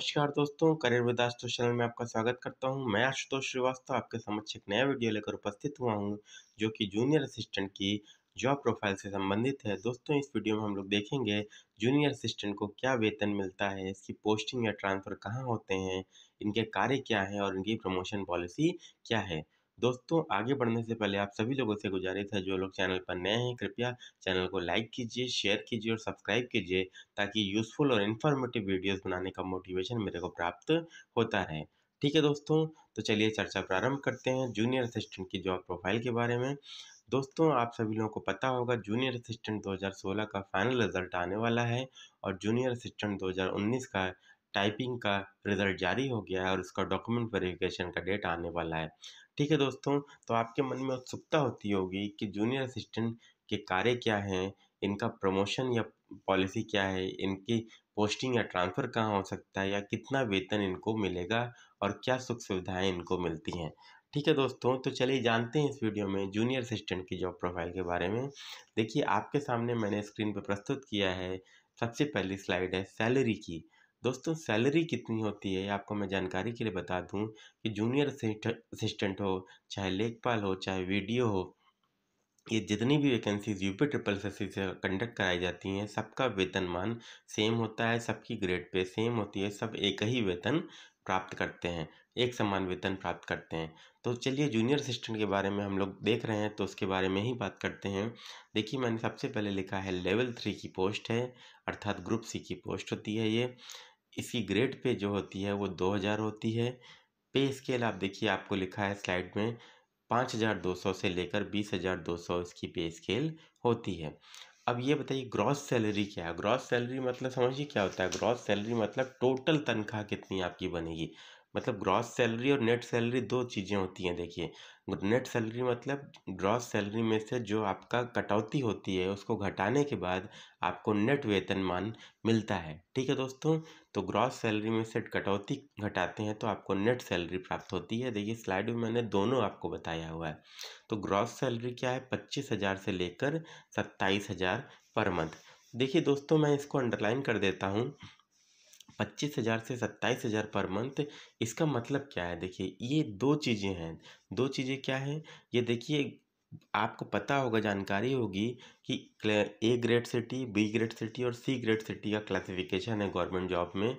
नमस्कार दोस्तों करियर विदास तो चैनल में आपका स्वागत करता हूं मैं आशुतोष श्रीवास्तव आपके समक्ष एक नया वीडियो लेकर उपस्थित हुआ हूं जो कि जूनियर असिस्टेंट की जॉब प्रोफाइल से संबंधित है दोस्तों इस वीडियो में हम लोग देखेंगे जूनियर असिस्टेंट को क्या वेतन मिलता है इसकी पोस्टिंग या ट्रांसफ़र कहाँ होते हैं इनके कार्य क्या हैं और इनकी प्रमोशन पॉलिसी क्या है दोस्तों आगे बढ़ने से पहले आप सभी लोगों से गुजारिश है जो लोग चैनल पर नए हैं कृपया चैनल को लाइक कीजिए शेयर कीजिए और सब्सक्राइब कीजिए ताकि यूज़फुल और इन्फॉर्मेटिव वीडियोज़ बनाने का मोटिवेशन मेरे को प्राप्त होता रहे ठीक है दोस्तों तो चलिए चर्चा प्रारंभ करते हैं जूनियर असिस्टेंट की जॉब प्रोफाइल के बारे में दोस्तों आप सभी लोगों को पता होगा जूनियर असिस्टेंट 2016 का फाइनल रिजल्ट आने वाला है और जूनियर असिस्टेंट 2019 का टाइपिंग का रिजल्ट जारी हो गया है और उसका डॉक्यूमेंट वेरिफिकेशन का डेट आने वाला है ठीक है दोस्तों तो आपके मन में उत्सुकता होती होगी कि जूनियर असिस्टेंट के कार्य क्या हैं इनका प्रमोशन या पॉलिसी क्या है इनकी पोस्टिंग या ट्रांसफ़र कहाँ हो सकता है या कितना वेतन इनको मिलेगा और क्या सुख सुविधाएं इनको मिलती हैं ठीक है दोस्तों तो चलिए जानते हैं इस वीडियो में जूनियर असिस्टेंट की जॉब प्रोफाइल के बारे में देखिए आपके सामने मैंने स्क्रीन पर प्रस्तुत किया है सबसे पहली स्लाइड है सैलरी की दोस्तों सैलरी कितनी होती है आपको मैं जानकारी के लिए बता दूं कि जूनियर असिस्टेंट हो चाहे लेखपाल हो चाहे वीडियो हो ये जितनी भी वैकेंसीज यूपी ट्रिपल सी से कंडक्ट कराई जाती हैं सबका वेतनमान सेम होता है सबकी ग्रेड पे सेम होती है सब एक ही वेतन प्राप्त करते हैं एक समान वेतन प्राप्त करते हैं तो चलिए जूनियर असिस्टेंट के बारे में हम लोग देख रहे हैं तो उसके बारे में ही बात करते हैं देखिए मैंने सबसे पहले लिखा है लेवल थ्री की पोस्ट है अर्थात ग्रुप सी की पोस्ट होती है ये इसकी ग्रेड पे जो होती है वो दो हज़ार होती है पे स्केल आप देखिए आपको लिखा है स्लाइड में पाँच हज़ार दो सौ से लेकर बीस हज़ार दो सौ इसकी पे स्केल होती है अब ये बताइए ग्रॉस सैलरी क्या है ग्रॉस सैलरी मतलब समझिए क्या होता है ग्रॉस सैलरी मतलब टोटल तनख्वाह कितनी आपकी बनेगी मतलब ग्रॉस सैलरी और नेट सैलरी दो चीज़ें होती हैं देखिए नेट सैलरी मतलब ग्रॉस सैलरी में से जो आपका कटौती होती है उसको घटाने के बाद आपको नेट वेतनमान मिलता है ठीक है दोस्तों तो ग्रॉस सैलरी में से कटौती घटाते हैं तो आपको नेट सैलरी प्राप्त होती है देखिए स्लाइड में मैंने दोनों आपको बताया हुआ है तो ग्रॉस सैलरी क्या है पच्चीस हज़ार से लेकर सत्ताईस हज़ार पर मंथ देखिए दोस्तों मैं इसको अंडरलाइन कर देता हूँ पच्चीस हज़ार से सत्ताईस हज़ार पर मंथ इसका मतलब क्या है देखिए ये दो चीज़ें हैं दो चीज़ें क्या हैं ये देखिए आपको पता होगा जानकारी होगी कि A grade city B grade city और सी ग्रेड सिटी का क्लासिफिकेशन है गवर्नमेंट जॉब में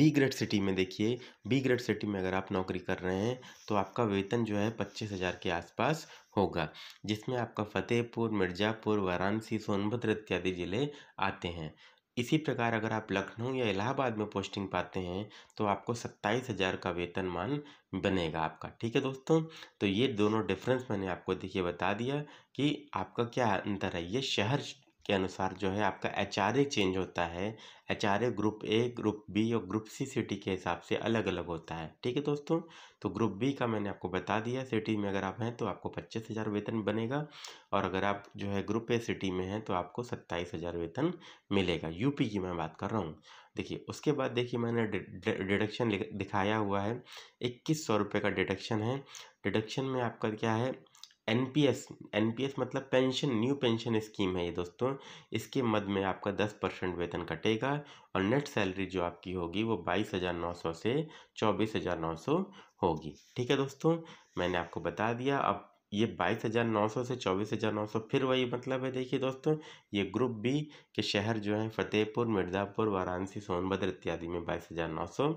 बी ग्रेड सिटी में देखिए बी ग्रेड सिटी में अगर आप नौकरी कर रहे हैं तो आपका वेतन जो है पच्चीस हज़ार के आसपास होगा जिसमें आपका फतेहपुर मिर्ज़ापुर वाराणसी सोनभद्र इत्यादि ज़िले आते हैं इसी प्रकार अगर आप लखनऊ या इलाहाबाद में पोस्टिंग पाते हैं तो आपको सत्ताईस हज़ार का वेतनमान बनेगा आपका ठीक है दोस्तों तो ये दोनों डिफरेंस मैंने आपको देखिए बता दिया कि आपका क्या अंतर है ये शहर के अनुसार जो है आपका एच चेंज होता है H group A group B और ग्रुप सी सिटी के हिसाब से अलग अलग होता है ठीक है दोस्तों तो ग्रुप बी का मैंने आपको बता दिया सिटी में अगर आप हैं तो आपको पच्चीस हज़ार वेतन बनेगा और अगर आप जो है ग्रुप ए सिटी में हैं तो आपको सत्ताईस हज़ार वेतन मिलेगा यूपी की मैं बात कर रहा हूँ देखिए उसके बाद देखिए मैंने डिडक्शन दिखाया हुआ है इक्कीस सौ रुपये का डिडक्शन है डिडक्शन में आपका क्या है N P S N P S मतलब पेंशन न्यू पेंशन स्कीम है ये दोस्तों इसके मद में आपका दस परसेंट वेतन कटेगा और नेट सैलरी जो आपकी होगी वो बाईस हज़ार नौ सौ से चौबीस हज़ार नौ सौ होगी ठीक है दोस्तों मैंने आपको बता दिया अब ये बाईस हज़ार नौ सौ से चौबीस हज़ार नौ सौ फिर वही मतलब है देखिए दोस्तों ये ग्रुप बी के शहर जो हैं फतेहपुर मिर्ज़ापुर वाराणसी सोनभद्र इत्यादि में बाईस हज़ार नौ सौ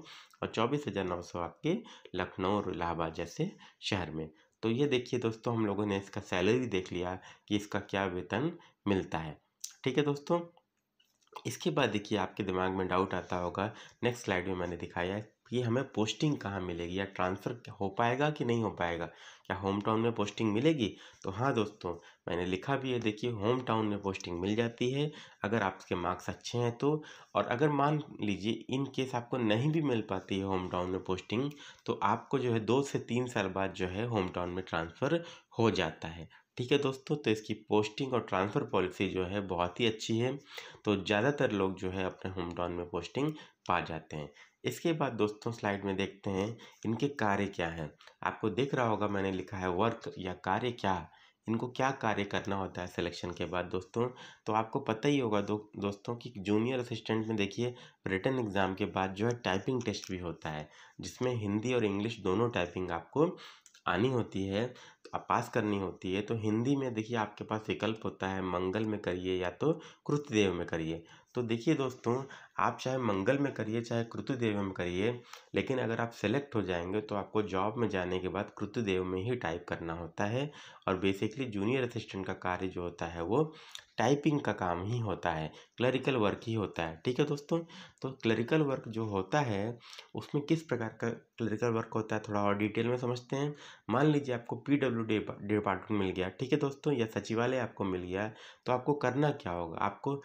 और चौबीस हज़ार नौ सौ आपके लखनऊ और इलाहाबाद जैसे शहर में तो ये देखिए दोस्तों हम लोगों ने इसका सैलरी देख लिया कि इसका क्या वेतन मिलता है ठीक है दोस्तों इसके बाद देखिए आपके दिमाग में डाउट आता होगा नेक्स्ट स्लाइड में मैंने दिखाया है ये हमें पोस्टिंग कहाँ मिलेगी या ट्रांसफ़र हो पाएगा कि नहीं हो पाएगा क्या होम टाउन में पोस्टिंग मिलेगी तो हाँ दोस्तों मैंने लिखा भी है देखिए होम टाउन में पोस्टिंग मिल जाती है अगर आपके मार्क्स अच्छे हैं तो और अगर मान लीजिए इन केस आपको नहीं भी मिल पाती है होम टाउन में पोस्टिंग तो आपको जो है दो से तीन साल बाद जो है होम टाउन में ट्रांसफ़र हो जाता है ठीक है दोस्तों तो इसकी पोस्टिंग और ट्रांसफ़र पॉलिसी जो है बहुत ही अच्छी है तो ज़्यादातर लोग जो है अपने होम टाउन में पोस्टिंग पा जाते हैं इसके बाद दोस्तों स्लाइड में देखते हैं इनके कार्य क्या हैं आपको देख रहा होगा मैंने लिखा है वर्क या कार्य क्या इनको क्या कार्य करना होता है सिलेक्शन के बाद दोस्तों तो आपको पता ही होगा दो, दोस्तों कि जूनियर असिस्टेंट में देखिए रिटर्न एग्ज़ाम के बाद जो है टाइपिंग टेस्ट भी होता है जिसमें हिंदी और इंग्लिश दोनों टाइपिंग आपको आनी होती है पास करनी होती है तो हिंदी में देखिए आपके पास विकल्प होता है मंगल में करिए या तो कृतदेव में करिए तो देखिए दोस्तों आप चाहे मंगल में करिए चाहे कृतुदेव में करिए लेकिन अगर आप सेलेक्ट हो जाएंगे तो आपको जॉब में जाने के बाद कृतुदेव में ही टाइप करना होता है और बेसिकली जूनियर असिस्टेंट का कार्य जो होता है वो टाइपिंग का काम ही होता है क्लरिकल वर्क ही होता है ठीक है दोस्तों तो क्लरिकल वर्क जो होता है उसमें किस प्रकार का क्लरिकल वर्क होता है थोड़ा और डिटेल में समझते हैं मान लीजिए आपको पी डब्ल्यू डी डिपार्टमेंट मिल गया ठीक है दोस्तों या सचिवालय आपको मिल गया तो आपको करना क्या होगा आपको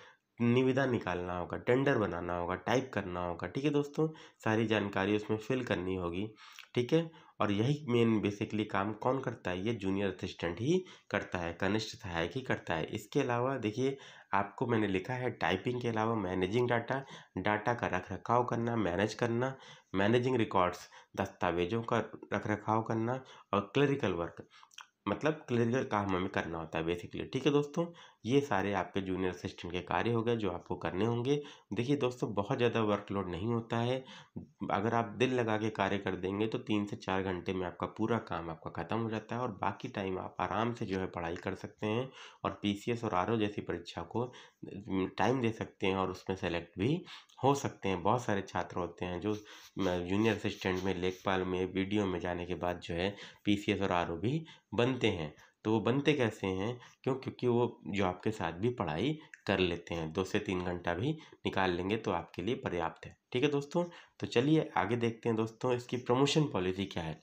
निविदा निकालना होगा टेंडर बनाना होगा टाइप करना होगा ठीक है दोस्तों सारी जानकारी उसमें फिल करनी होगी ठीक है और यही मेन बेसिकली काम कौन करता है ये जूनियर असिस्टेंट ही करता है कनिष्ठ सहायक ही करता है इसके अलावा देखिए आपको मैंने लिखा है टाइपिंग के अलावा मैनेजिंग डाटा डाटा का रख रखाव करना मैनेज करना मैनेजिंग रिकॉर्ड्स दस्तावेजों का रख रखाव करना और क्लरिकल वर्क मतलब क्लरिकल काम हमें करना होता है बेसिकली ठीक है दोस्तों ये सारे आपके जूनियर असिस्टेंट के कार्य हो गए जो आपको करने होंगे देखिए दोस्तों बहुत ज़्यादा वर्कलोड नहीं होता है अगर आप दिल लगा के कार्य कर देंगे तो तीन से चार घंटे में आपका पूरा काम आपका ख़त्म हो जाता है और बाकी टाइम आप आराम से जो है पढ़ाई कर सकते हैं और पी और आर जैसी परीक्षा को टाइम दे सकते हैं और उसमें सेलेक्ट भी हो सकते हैं बहुत सारे छात्र होते हैं जो जूनियर असिस्टेंट में लेखपाल में वीडियो में जाने के बाद जो है पीसीएस और आरओ भी बनते हैं तो वो बनते कैसे हैं क्यों क्योंकि वो जो आपके साथ भी पढ़ाई कर लेते हैं दो से तीन घंटा भी निकाल लेंगे तो आपके लिए पर्याप्त है ठीक है दोस्तों तो चलिए आगे देखते हैं दोस्तों इसकी प्रमोशन पॉलिसी क्या है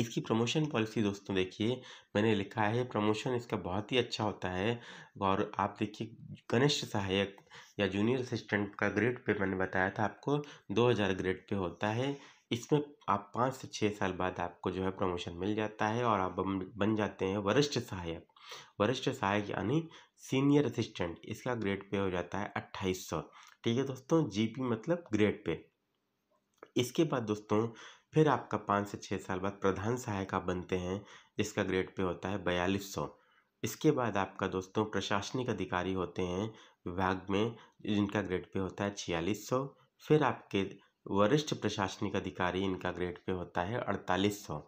इसकी प्रमोशन पॉलिसी दोस्तों देखिए मैंने लिखा है प्रमोशन इसका बहुत ही अच्छा होता है और आप देखिए कनिष्ठ सहायक या जूनियर असिस्टेंट का ग्रेड पे मैंने बताया था आपको 2000 ग्रेड पे होता है इसमें आप पाँच से छः साल बाद आपको जो है प्रमोशन मिल जाता है और आप बन जाते हैं वरिष्ठ सहायक वरिष्ठ सहायक यानी सीनियर असिस्टेंट इसका ग्रेड पे हो जाता है अट्ठाईस सौ ठीक है दोस्तों जी मतलब ग्रेड पे इसके बाद दोस्तों फिर आपका पाँच से छः साल बाद प्रधान सहायक आप बनते हैं जिसका ग्रेड पे होता है बयालीस सौ इसके बाद आपका दोस्तों प्रशासनिक अधिकारी होते हैं विभाग में जिनका ग्रेड पे होता है छियालीस सौ फिर आपके वरिष्ठ प्रशासनिक अधिकारी इनका ग्रेड पे होता है अड़तालीस सौ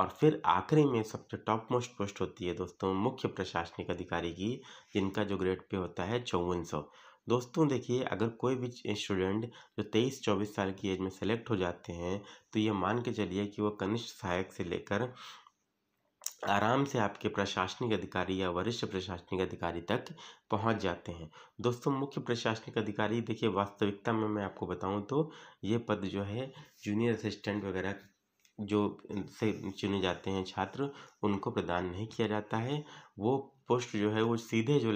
और फिर आखिरी में सबसे टॉप मोस्ट पोस्ट होती है दोस्तों मुख्य प्रशासनिक अधिकारी की जिनका जो ग्रेड पे होता है चौवन सौ दोस्तों देखिए अगर कोई भी स्टूडेंट जो तेईस चौबीस साल की एज में सेलेक्ट हो जाते हैं तो ये मान के चलिए कि वो कनिष्ठ सहायक से लेकर आराम से आपके प्रशासनिक अधिकारी या वरिष्ठ प्रशासनिक अधिकारी तक पहुंच जाते हैं दोस्तों मुख्य प्रशासनिक अधिकारी देखिए वास्तविकता में मैं आपको बताऊं तो ये पद जो है जूनियर असिस्टेंट वगैरह जो से चुने जाते हैं छात्र उनको प्रदान नहीं किया जाता है वो पोस्ट जो है वो सीधे जो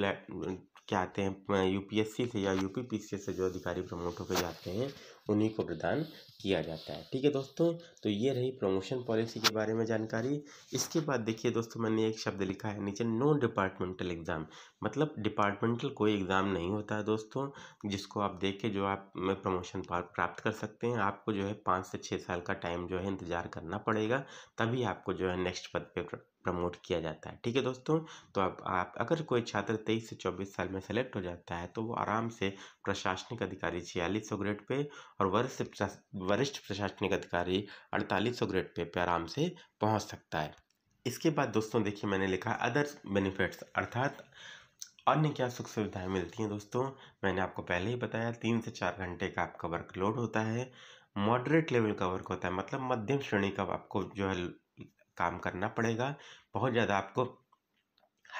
क्या आते हैं यू पी एस सी से या यू पी पी सी से जो अधिकारी प्रमोट होकर जाते हैं उन्हीं को प्रदान किया जाता है ठीक है दोस्तों तो ये रही प्रमोशन पॉलिसी के बारे में जानकारी इसके बाद देखिए दोस्तों मैंने एक शब्द लिखा है नीचे नो डिपार्टमेंटल एग्ज़ाम मतलब डिपार्टमेंटल कोई एग्ज़ाम नहीं होता है दोस्तों जिसको आप देख के जो आप प्रमोशन प्राप्त कर सकते हैं आपको जो है पाँच से छः साल का टाइम जो है इंतज़ार करना पड़ेगा तभी आपको जो है नेक्स्ट पद पर प्रमोट किया जाता है ठीक है दोस्तों तो अब आप अगर कोई छात्र तेईस से चौबीस साल में सेलेक्ट हो जाता है तो वो आराम से प्रशासनिक अधिकारी छियालीस सौ ग्रेड पे और वर्ष वरिष्ठ प्रशासनिक अधिकारी अड़तालीस सौ ग्रेड पे पे आराम से पहुंच सकता है इसके बाद दोस्तों देखिए मैंने लिखा अदर बेनिफिट्स अर्थात अन्य क्या सुख सुविधाएं मिलती हैं दोस्तों मैंने आपको पहले ही बताया तीन से चार घंटे का आपका वर्कलोड होता है मॉडरेट लेवल का वर्क होता है मतलब मध्यम श्रेणी का आपको जो है काम करना पड़ेगा बहुत ज़्यादा आपको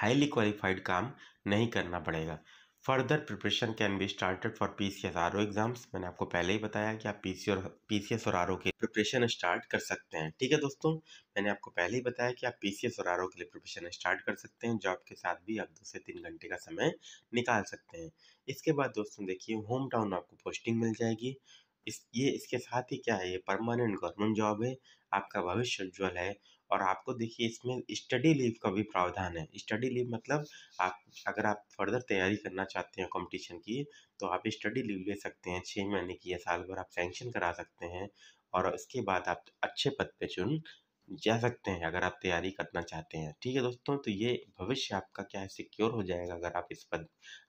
हाईली क्वालिफाइड काम नहीं करना पड़ेगा further preparation can be started for P C S R O exams मैंने आपको पहले ही बताया कि आप पी सी और पी सी एस और आर ओ के प्रिपरेशन स्टार्ट कर सकते हैं ठीक है दोस्तों मैंने आपको पहले ही बताया कि आप पी सी एस और आर ओ के लिए प्रिपरेशन स्टार्ट कर सकते हैं जॉब के साथ भी आप दो से तीन घंटे का समय निकाल सकते हैं इसके बाद दोस्तों देखिए होम टाउन आपको पोस्टिंग मिल जाएगी इस ये इसके साथ ही क्या है ये परमानेंट गवर्नमेंट जॉब है आपका भविष्य उज्ज्वल है और आपको देखिए इसमें स्टडी लीव का भी प्रावधान है स्टडी लीव मतलब आप अगर आप फर्दर तैयारी करना चाहते हैं कंपटीशन की तो आप स्टडी लीव ले सकते हैं छः महीने की या साल भर आप सेंक्शन करा सकते हैं और उसके बाद आप अच्छे पद पे चुन जा सकते हैं अगर आप तैयारी करना चाहते हैं ठीक है दोस्तों तो ये भविष्य आपका क्या है सिक्योर हो जाएगा अगर आप इस पद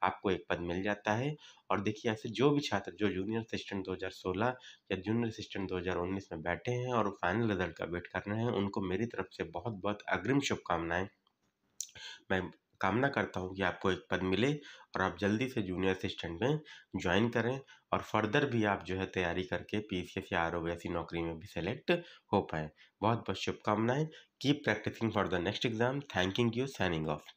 आपको एक पद मिल जाता है और देखिए ऐसे जो भी छात्र जो जूनियर असिस्टेंट 2016 या जूनियर असिस्टेंट 2019 में बैठे हैं और फाइनल रिजल्ट का वेट कर रहे हैं उनको मेरी तरफ से बहुत बहुत अग्रिम शुभकामनाएं मैं कामना करता हूँ कि आपको एक पद मिले और आप जल्दी से जूनियर असिस्टेंट में ज्वाइन करें और फर्दर भी आप जो है तैयारी करके पी सी एस या आर ओ ऐसी नौकरी में भी सेलेक्ट हो पाएँ बहुत बहुत शुभकामनाएं keep practising for the next exam thanking you signing of